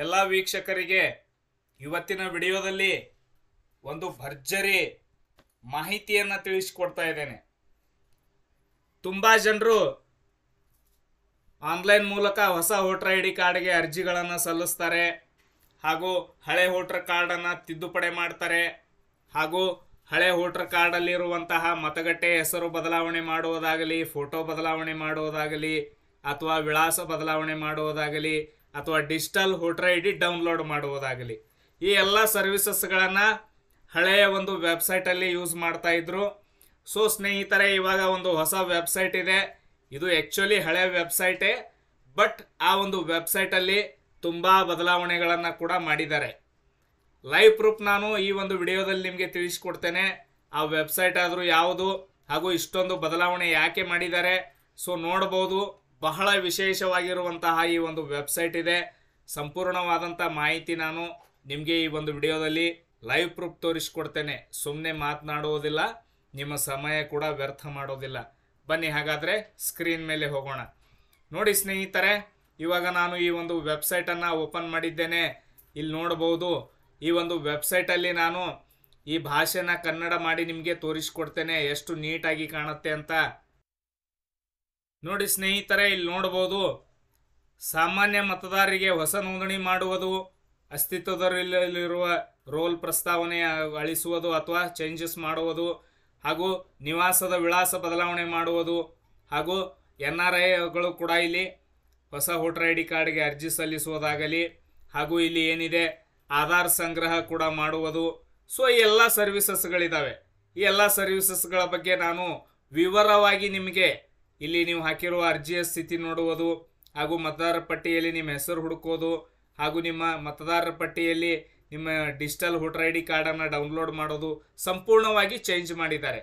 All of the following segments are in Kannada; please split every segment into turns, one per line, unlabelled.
ಎಲ್ಲ ವೀಕ್ಷಕರಿಗೆ ಇವತ್ತಿನ ವಿಡಿಯೋದಲ್ಲಿ ಒಂದು ಭರ್ಜರಿ ಮಾಹಿತಿಯನ್ನು ತಿಳಿಸಿಕೊಡ್ತಾ ಇದ್ದೇನೆ ತುಂಬ ಜನರು ಆನ್ಲೈನ್ ಮೂಲಕ ಹೊಸ ವೋಟರ್ ಐ ಡಿ ಕಾರ್ಡ್ಗೆ ಅರ್ಜಿಗಳನ್ನು ಸಲ್ಲಿಸ್ತಾರೆ ಹಾಗೂ ಹಳೆ ವೋಟರ್ ಕಾರ್ಡನ್ನು ತಿದ್ದುಪಡಿ ಮಾಡ್ತಾರೆ ಹಾಗೂ ಹಳೆ ವೋಟರ್ ಕಾರ್ಡಲ್ಲಿರುವಂತಹ ಮತಗಟ್ಟೆ ಹೆಸರು ಬದಲಾವಣೆ ಮಾಡುವುದಾಗಲಿ ಫೋಟೋ ಬದಲಾವಣೆ ಮಾಡುವುದಾಗಲಿ ಅಥವಾ ವಿಳಾಸ ಬದಲಾವಣೆ ಮಾಡುವುದಾಗಲಿ ಅಥವಾ digital voter I D download ಮಾಡುವುದಾಗಲಿ ಈ ಎಲ್ಲ ಸರ್ವಿಸಸ್ಗಳನ್ನು ಹಳೆಯ ಒಂದು ವೆಬ್ಸೈಟಲ್ಲಿ ಯೂಸ್ ಮಾಡ್ತಾ ಇದ್ರು ಸೊ ಸ್ನೇಹಿತರೆ ಇವಾಗ ಒಂದು ಹೊಸ ವೆಬ್ಸೈಟ್ ಇದೆ ಇದು ಆ್ಯಕ್ಚುಲಿ ಹಳೆಯ ವೆಬ್ಸೈಟೇ ಬಟ್ ಆ ಒಂದು ವೆಬ್ಸೈಟಲ್ಲಿ ತುಂಬ ಬದಲಾವಣೆಗಳನ್ನು ಕೂಡ ಮಾಡಿದ್ದಾರೆ ಲೈವ್ ಪ್ರೂಫ್ ನಾನು ಈ ಒಂದು ವಿಡಿಯೋದಲ್ಲಿ ನಿಮಗೆ ತಿಳಿಸ್ಕೊಡ್ತೇನೆ ಆ ವೆಬ್ಸೈಟ್ ಆದರೂ ಯಾವುದು ಹಾಗೂ ಇಷ್ಟೊಂದು ಬದಲಾವಣೆ ಯಾಕೆ ಮಾಡಿದ್ದಾರೆ ಸೊ ನೋಡ್ಬೋದು ಬಹಳ ವಿಶೇಷವಾಗಿರುವಂತಹ ಈ ಒಂದು ವೆಬ್ಸೈಟ್ ಇದೆ ಸಂಪೂರ್ಣವಾದಂಥ ಮಾಹಿತಿ ನಾನು ನಿಮಗೆ ಈ ಒಂದು ವಿಡಿಯೋದಲ್ಲಿ ಲೈವ್ ಪ್ರೂಫ್ ತೋರಿಸ್ಕೊಡ್ತೇನೆ ಸುಮ್ಮನೆ ಮಾತನಾಡುವುದಿಲ್ಲ ನಿಮ್ಮ ಸಮಯ ಕೂಡ ವ್ಯರ್ಥ ಮಾಡೋದಿಲ್ಲ ಬನ್ನಿ ಹಾಗಾದರೆ ಸ್ಕ್ರೀನ್ ಮೇಲೆ ಹೋಗೋಣ ನೋಡಿ ಸ್ನೇಹಿತರೆ ಇವಾಗ ನಾನು ಈ ಒಂದು ವೆಬ್ಸೈಟನ್ನು ಓಪನ್ ಮಾಡಿದ್ದೇನೆ ಇಲ್ಲಿ ನೋಡಬಹುದು ಈ ಒಂದು ವೆಬ್ಸೈಟಲ್ಲಿ ನಾನು ಈ ಭಾಷೆನ ಕನ್ನಡ ಮಾಡಿ ನಿಮಗೆ ತೋರಿಸ್ಕೊಡ್ತೇನೆ ಎಷ್ಟು ನೀಟಾಗಿ ಕಾಣುತ್ತೆ ಅಂತ ನೋಡಿ ಸ್ನೇಹಿತರೆ ಇಲ್ಲಿ ನೋಡ್ಬೋದು ಸಾಮಾನ್ಯ ಮತದಾರರಿಗೆ ಹೊಸ ನೋಂದಣಿ ಮಾಡುವುದು ಅಸ್ತಿತ್ವದಲ್ಲಿರುವ ರೋಲ್ ಪ್ರಸ್ತಾವನೆ ಅಳಿಸುವುದು ಅಥವಾ ಚೇಂಜಸ್ ಮಾಡುವುದು ಹಾಗೂ ನಿವಾಸದ ವಿಳಾಸ ಬದಲಾವಣೆ ಮಾಡುವುದು ಹಾಗೂ ಎನ್ ಆರ್ ಐಗಳು ಕೂಡ ಇಲ್ಲಿ ಹೊಸ ವೋಟರ್ ಐ ಡಿ ಕಾರ್ಡ್ಗೆ ಅರ್ಜಿ ಸಲ್ಲಿಸುವುದಾಗಲಿ ಹಾಗೂ ಇಲ್ಲಿ ಏನಿದೆ ಆಧಾರ್ ಸಂಗ್ರಹ ಕೂಡ ಮಾಡುವುದು ಸೊ ಈ ಎಲ್ಲ ಸರ್ವಿಸಸ್ಗಳಿದ್ದಾವೆ ಈ ಎಲ್ಲ ಸರ್ವಿಸಸ್ಗಳ ಬಗ್ಗೆ ನಾನು ವಿವರವಾಗಿ ನಿಮಗೆ ಇಲ್ಲಿ ನೀವು ಹಾಕಿರುವ ಅರ್ಜಿಯ ಸ್ಥಿತಿ ನೋಡುವುದು ಹಾಗೂ ಮತದಾರರ ಪಟ್ಟಿಯಲ್ಲಿ ನಿಮ್ಮ ಹೆಸರು ಹುಡುಕೋದು ಹಾಗೂ ನಿಮ್ಮ ಮತದಾರರ ಪಟ್ಟಿಯಲ್ಲಿ ನಿಮ್ಮ ಡಿಜಿಟಲ್ ವೋಟರ್ ಐ ಡಿ ಕಾರ್ಡನ್ನು ಡೌನ್ಲೋಡ್ ಮಾಡೋದು ಸಂಪೂರ್ಣವಾಗಿ ಚೇಂಜ್ ಮಾಡಿದ್ದಾರೆ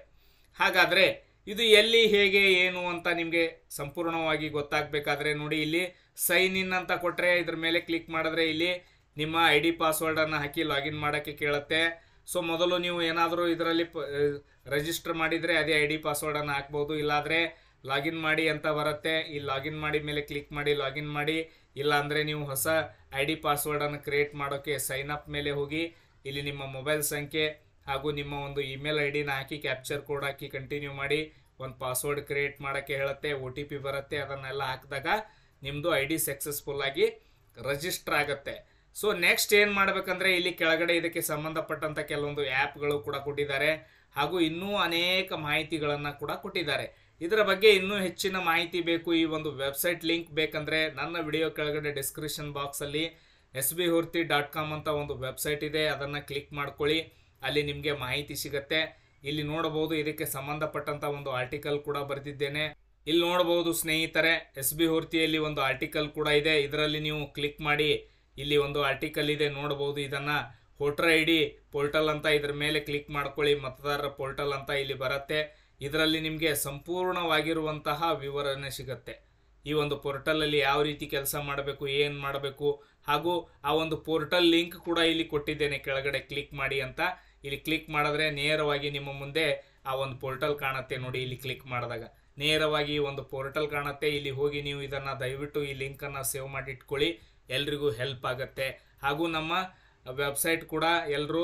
ಹಾಗಾದರೆ ಇದು ಎಲ್ಲಿ ಹೇಗೆ ಏನು ಅಂತ ನಿಮಗೆ ಸಂಪೂರ್ಣವಾಗಿ ಗೊತ್ತಾಗಬೇಕಾದ್ರೆ ನೋಡಿ ಇಲ್ಲಿ ಸೈನ್ ಇನ್ ಅಂತ ಕೊಟ್ಟರೆ ಇದ್ರ ಮೇಲೆ ಕ್ಲಿಕ್ ಮಾಡಿದ್ರೆ ಇಲ್ಲಿ ನಿಮ್ಮ ಐ ಡಿ ಪಾಸ್ವರ್ಡನ್ನು ಹಾಕಿ ಲಾಗಿನ್ ಮಾಡೋಕ್ಕೆ ಕೇಳುತ್ತೆ ಸೊ ಮೊದಲು ನೀವು ಏನಾದರೂ ಇದರಲ್ಲಿ ರಿಜಿಸ್ಟರ್ ಮಾಡಿದರೆ ಅದೇ ಐ ಡಿ ಪಾಸ್ವರ್ಡನ್ನು ಹಾಕ್ಬೋದು ಇಲ್ಲಾದರೆ ಲಾಗಿನ್ ಮಾಡಿ ಅಂತ ಬರುತ್ತೆ ಈ ಲಾಗಿನ್ ಮಾಡಿ ಮೇಲೆ ಕ್ಲಿಕ್ ಮಾಡಿ ಲಾಗಿನ್ ಮಾಡಿ ಇಲ್ಲಾಂದರೆ ನೀವು ಹೊಸ ಐ ಡಿ ಪಾಸ್ವರ್ಡನ್ನು ಕ್ರಿಯೇಟ್ ಮಾಡೋಕ್ಕೆ ಸೈನ್ ಅಪ್ ಮೇಲೆ ಹೋಗಿ ಇಲ್ಲಿ ನಿಮ್ಮ ಮೊಬೈಲ್ ಸಂಖ್ಯೆ ಹಾಗೂ ನಿಮ್ಮ ಒಂದು ಇಮೇಲ್ ಐ ಡಿನ ಹಾಕಿ ಕ್ಯಾಪ್ಚರ್ ಕೋಡ್ ಹಾಕಿ ಕಂಟಿನ್ಯೂ ಮಾಡಿ ಒಂದು ಪಾಸ್ವರ್ಡ್ ಕ್ರಿಯೇಟ್ ಮಾಡೋಕ್ಕೆ ಹೇಳುತ್ತೆ ಒ ಟಿ ಪಿ ಬರುತ್ತೆ ಅದನ್ನೆಲ್ಲ ಹಾಕಿದಾಗ ನಿಮ್ಮದು ಐ ಡಿ ಸಕ್ಸಸ್ಫುಲ್ ಆಗಿ ರಜಿಸ್ಟರ್ ಆಗುತ್ತೆ ಸೊ ನೆಕ್ಸ್ಟ್ ಏನು ಮಾಡಬೇಕಂದ್ರೆ ಇಲ್ಲಿ ಕೆಳಗಡೆ ಇದಕ್ಕೆ ಸಂಬಂಧಪಟ್ಟಂಥ ಕೆಲವೊಂದು ಆ್ಯಪ್ಗಳು ಕೂಡ ಕೊಟ್ಟಿದ್ದಾರೆ ಹಾಗೂ ಇನ್ನೂ ಅನೇಕ ಮಾಹಿತಿಗಳನ್ನು ಕೂಡ ಕೊಟ್ಟಿದ್ದಾರೆ ಇದರ ಬಗ್ಗೆ ಇನ್ನೂ ಹೆಚ್ಚಿನ ಮಾಹಿತಿ ಬೇಕು ಈ ಒಂದು ವೆಬ್ಸೈಟ್ ಲಿಂಕ್ ಬೇಕಂದರೆ ನನ್ನ ವಿಡಿಯೋ ಕೆಳಗಡೆ ಡಿಸ್ಕ್ರಿಪ್ಷನ್ ಬಾಕ್ಸಲ್ಲಿ ಎಸ್ ಬಿ ಹುರ್ತಿ ಡಾಟ್ ಕಾಮ್ ಅಂತ ಒಂದು ವೆಬ್ಸೈಟ್ ಇದೆ ಅದನ್ನು ಕ್ಲಿಕ್ ಮಾಡ್ಕೊಳ್ಳಿ ಅಲ್ಲಿ ನಿಮಗೆ ಮಾಹಿತಿ ಸಿಗುತ್ತೆ ಇಲ್ಲಿ ನೋಡಬಹುದು ಇದಕ್ಕೆ ಸಂಬಂಧಪಟ್ಟಂತ ಒಂದು ಆರ್ಟಿಕಲ್ ಕೂಡ ಬರೆದಿದ್ದೇನೆ ಇಲ್ಲಿ ನೋಡಬಹುದು ಸ್ನೇಹಿತರೆ ಎಸ್ ಬಿ ಹುರ್ತಿಯಲ್ಲಿ ಒಂದು ಆರ್ಟಿಕಲ್ ಕೂಡ ಇದೆ ಇದರಲ್ಲಿ ನೀವು ಕ್ಲಿಕ್ ಮಾಡಿ ಇಲ್ಲಿ ಒಂದು ಆರ್ಟಿಕಲ್ ಇದೆ ನೋಡಬಹುದು ಇದನ್ನು ವೋಟರ್ ಐ ಡಿ ಪೋರ್ಟಲ್ ಅಂತ ಇದರ ಮೇಲೆ ಕ್ಲಿಕ್ ಮಾಡ್ಕೊಳ್ಳಿ ಮತದಾರರ ಪೋರ್ಟಲ್ ಅಂತ ಇಲ್ಲಿ ಬರುತ್ತೆ ಇದರಲ್ಲಿ ನಿಮಗೆ ಸಂಪೂರ್ಣವಾಗಿರುವಂತಹ ವಿವರಣೆ ಸಿಗುತ್ತೆ ಈ ಒಂದು ಪೋರ್ಟಲಲ್ಲಿ ಯಾವ ರೀತಿ ಕೆಲಸ ಮಾಡಬೇಕು ಏನು ಮಾಡಬೇಕು ಹಾಗೂ ಆ ಒಂದು ಪೋರ್ಟಲ್ ಲಿಂಕ್ ಕೂಡ ಇಲ್ಲಿ ಕೊಟ್ಟಿದ್ದೇನೆ ಕೆಳಗಡೆ ಕ್ಲಿಕ್ ಮಾಡಿ ಅಂತ ಇಲ್ಲಿ ಕ್ಲಿಕ್ ಮಾಡಿದ್ರೆ ನೇರವಾಗಿ ನಿಮ್ಮ ಮುಂದೆ ಆ ಒಂದು ಪೋರ್ಟಲ್ ಕಾಣುತ್ತೆ ನೋಡಿ ಇಲ್ಲಿ ಕ್ಲಿಕ್ ಮಾಡಿದಾಗ ನೇರವಾಗಿ ಒಂದು ಪೋರ್ಟಲ್ ಕಾಣುತ್ತೆ ಇಲ್ಲಿ ಹೋಗಿ ನೀವು ಇದನ್ನು ದಯವಿಟ್ಟು ಈ ಲಿಂಕನ್ನು ಸೇವ್ ಮಾಡಿ ಇಟ್ಕೊಳ್ಳಿ ಎಲ್ರಿಗೂ ಹೆಲ್ಪ್ ಆಗುತ್ತೆ ಹಾಗೂ ನಮ್ಮ ವೆಬ್ಸೈಟ್ ಕೂಡ ಎಲ್ಲರೂ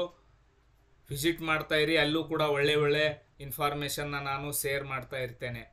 ವಿಸಿಟ್ ಇರಿ ಅಲ್ಲೂ ಕೂಡ ಒಳ್ಳೆ ಒಳ್ಳೆ ಇನ್ಫಾರ್ಮೇಷನ್ನ ನಾನು ಸೇರ್ ಮಾಡ್ತಾ ಇರ್ತೇನೆ